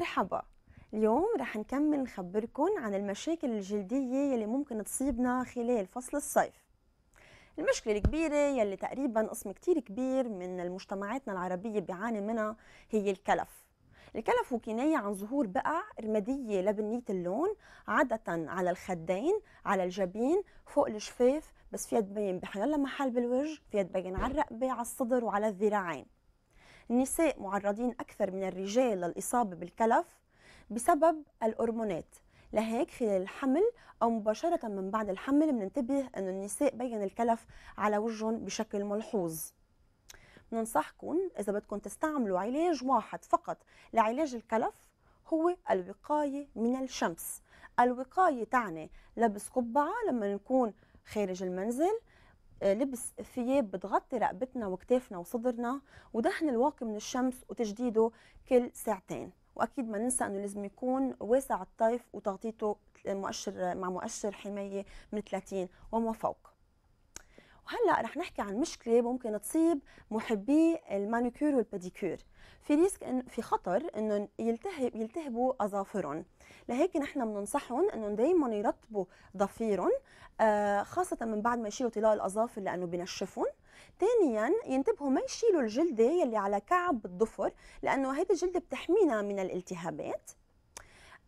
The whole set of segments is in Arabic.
مرحبا اليوم رح نكمل نخبركن عن المشاكل الجلدية يلي ممكن تصيبنا خلال فصل الصيف المشكلة الكبيرة يلي تقريبا قسم كتير كبير من مجتمعاتنا العربية بيعاني منها هي الكلف الكلف هو كناية عن ظهور بقع رمادية لبنية اللون عادة على الخدين على الجبين فوق الجفاف بس فيها تبين بحيالله محل بالوجه فيها تبين على الرقبة على الصدر وعلى الذراعين النساء معرضين أكثر من الرجال للإصابة بالكلف بسبب الهرمونات لهيك خلال الحمل أو مباشرة من بعد الحمل بننتبه أنه النساء بين الكلف على وجههم بشكل ملحوظ بننصحكم إذا بدكم تستعملوا علاج واحد فقط لعلاج الكلف هو الوقاية من الشمس الوقاية تعني لبس قبعة لما نكون خارج المنزل آه، لبس ثياب بتغطي رقبتنا وكتافنا وصدرنا ودهن الواقي من الشمس وتجديده كل ساعتين واكيد ما ننسى انه لازم يكون واسع الطيف وتغطيته مؤشر مع مؤشر حمايه من 30 وما فوق وهلا رح نحكي عن مشكله ممكن تصيب محبي المانيكير والبديكور في ريسك إن في خطر انه يلتهب يلتهبوا اظافرهم لهيك نحن بننصحهم انهم دائما يرطبوا ضفيرهم آه، خاصه من بعد ما يشيلوا طلاء الاظافر لانه بنشفهم ثانيا ينتبهوا ما يشيلوا الجلده يلي على كعب الضفر لانه هيدي الجلده بتحمينا من الالتهابات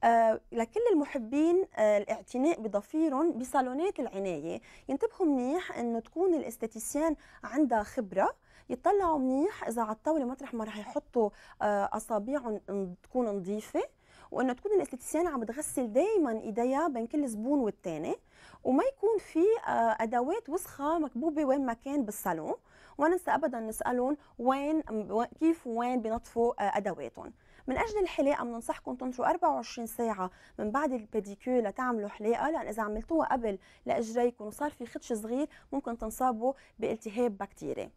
آه، لكل المحبين آه، الاعتناء بضفيرهم بصالونات العنايه ينتبهوا منيح انه تكون الاستاتيسيان عندها خبره يطلعوا منيح اذا على الطاوله مطرح ما رح يحطوا آه، اصابعهم تكون نظيفه وانه تكون الاستاتيسيان عم بتغسل دائما ايديها بين كل زبون والثاني وما يكون في ادوات وسخه مكبوبه وين ما كان بالصالون وما ننسى ابدا نسالهم وين كيف وين بنظفوا ادواتهم من اجل الحلاقه بننصحكم تنطروا 24 ساعه من بعد البيديكيور لتعملوا حلاقه لان اذا عملتوها قبل لاجريكم وصار في خدش صغير ممكن تنصابوا بالتهاب بكتيري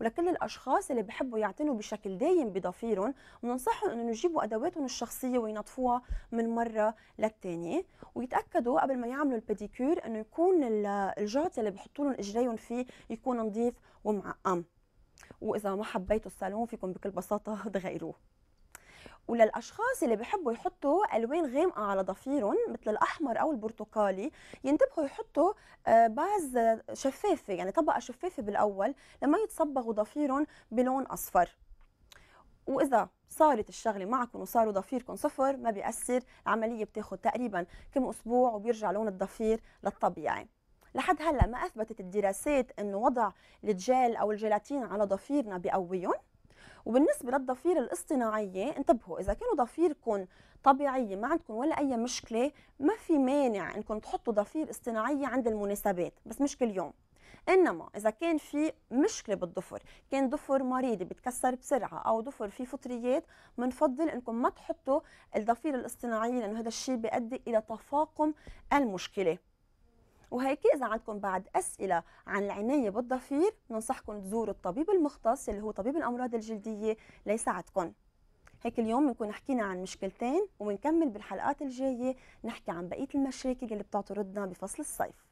ولكل الاشخاص اللي بحبوا يعتنوا بشكل دايم بضفيرهم بننصحهم انه يجيبوا ادواتهم الشخصيه وينظفوها من مره للثانيه ويتاكدوا قبل ما يعملوا الباديكور انه يكون الجاط اللي بحطوا لهم اجريهم فيه يكون نظيف ومعقم واذا ما حبيتوا الصالون فيكم بكل بساطه تغيروه وللاشخاص اللي بحبوا يحطوا الوان غامقه على ضفيرهم مثل الاحمر او البرتقالي ينتبهوا يحطوا آه، باز شفافه يعني طبقه شفافه بالاول لما يتصبغوا ضفيرهم بلون اصفر واذا صارت الشغله معكم وصاروا ضفيركم صفر ما بيأثر العمليه بتاخذ تقريبا كم اسبوع وبيرجع لون الضفير للطبيعي لحد هلا ما اثبتت الدراسات انه وضع الجيل او الجيلاتين على ضفيرنا بقويهم وبالنسبه للضفير الاصطناعيه انتبهوا اذا كانوا ضفيركم طبيعيه ما عندكم ولا اي مشكله ما في مانع انكم تحطوا ضفير اصطناعيه عند المناسبات بس مش كل يوم انما اذا كان في مشكله بالضفر كان ضفر مريض بتكسر بسرعه او ضفر فيه فطريات بنفضل انكم ما تحطوا الضفير الاصطناعيه لانه هذا الشيء بيؤدي الى تفاقم المشكله وهيك اذا عندكم بعد اسئله عن العنايه بالضفير بننصحكم تزوروا الطبيب المختص اللي هو طبيب الامراض الجلديه ليساعدكم هيك اليوم بنكون حكينا عن مشكلتين وبنكمل بالحلقات الجايه نحكي عن بقيه المشاكل اللي بتعترضنا بفصل الصيف